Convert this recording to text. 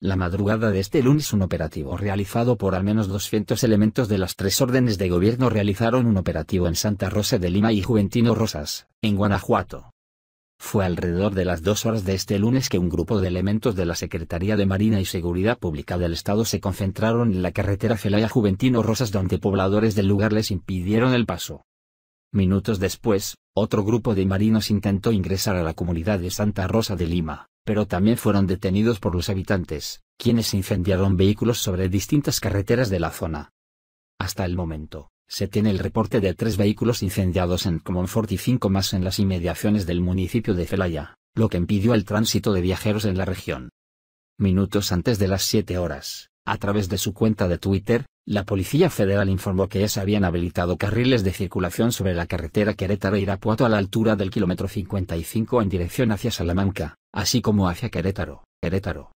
La madrugada de este lunes un operativo realizado por al menos 200 elementos de las tres órdenes de gobierno realizaron un operativo en Santa Rosa de Lima y Juventino Rosas, en Guanajuato. Fue alrededor de las dos horas de este lunes que un grupo de elementos de la Secretaría de Marina y Seguridad Pública del Estado se concentraron en la carretera Celaya Juventino Rosas donde pobladores del lugar les impidieron el paso. Minutos después, otro grupo de marinos intentó ingresar a la comunidad de Santa Rosa de Lima pero también fueron detenidos por los habitantes, quienes incendiaron vehículos sobre distintas carreteras de la zona. Hasta el momento, se tiene el reporte de tres vehículos incendiados en Comonfort y cinco más en las inmediaciones del municipio de Celaya, lo que impidió el tránsito de viajeros en la región. Minutos antes de las 7 horas, a través de su cuenta de Twitter, la Policía Federal informó que ya se habían habilitado carriles de circulación sobre la carretera Querétaro-Irapuato a la altura del kilómetro 55 en dirección hacia Salamanca, así como hacia Querétaro, Querétaro.